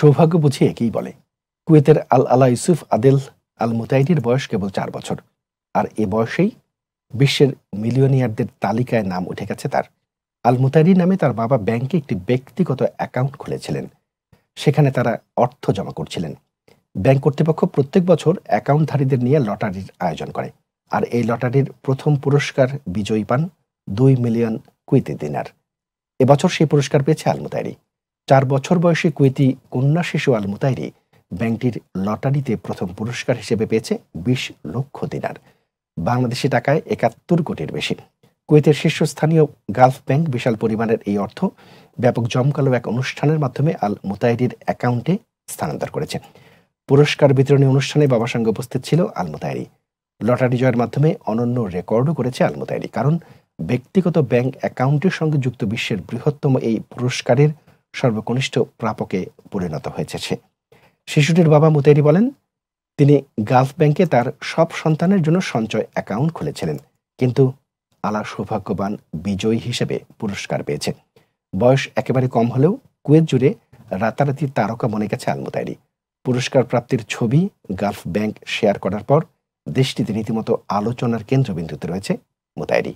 সৌভাগ্য বুঝি একেই বলে কুয়েতের আল আলা ইউসুফ আদেল আল মুতাইডির বয়স কেবল চার বছর আর এ বয়সেই বিশ্বের মিলিয়নিয়ারদের তালিকায় নাম উঠে গেছে তার আল মুতাইরি নামে তার বাবা ব্যাংকে একটি ব্যক্তিগত অ্যাকাউন্ট খুলেছিলেন সেখানে তারা অর্থ জমা করছিলেন ব্যাংক কর্তৃপক্ষ প্রত্যেক বছর অ্যাকাউন্টধারীদের নিয়ে লটারির আয়োজন করে আর এই লটারির প্রথম পুরস্কার বিজয়ী পান দুই মিলিয়ন কুইতে দিনার এবছর সেই পুরস্কার পেয়েছে আলমুতায়রি চার বছর বয়সী কুয়েতি কন্যা শিশু আল মুতাইরি ব্যাংকটির লটারিতে প্রথম পুরস্কার হিসেবে পেয়েছে বিশ লক্ষ দিনার বাংলাদেশি টাকায় একাত্তর কোটির বেশি কুয়েতের শীর্ষস্থানীয় গালফ ব্যাংক বিশাল পরিমাণের এই অর্থ ব্যাপক জমকালো এক অনুষ্ঠানের মাধ্যমে আল মুতাইরির অ্যাকাউন্টে স্থানান্তর করেছে পুরস্কার বিতরণী অনুষ্ঠানে বাবার সঙ্গে উপস্থিত ছিল আল মুতাইরি লটারি জয়ের মাধ্যমে অনন্য রেকর্ডও করেছে আল মুতাইরি কারণ ব্যক্তিগত ব্যাংক অ্যাকাউন্টের সঙ্গে যুক্ত বিশ্বের বৃহত্তম এই পুরস্কারের সর্বকনিষ্ঠ প্রাপকে পরিণত হয়েছে শিশুটির বাবা মুতেরি বলেন তিনি গালফ ব্যাংকে তার সব সন্তানের জন্য সঞ্চয় অ্যাকাউন্ট খুলেছিলেন কিন্তু আলা সৌভাগ্যবান বিজয়ী হিসেবে পুরস্কার পেয়েছে বয়স একেবারে কম হলেও কুয়েত জুড়ে রাতারাতি তারকা মনে গেছে আলমুতাইরি পুরস্কার প্রাপ্তির ছবি গালফ ব্যাংক শেয়ার করার পর দেশটিতে রীতিমতো আলোচনার কেন্দ্রবিন্দুতে রয়েছে মুতাইরি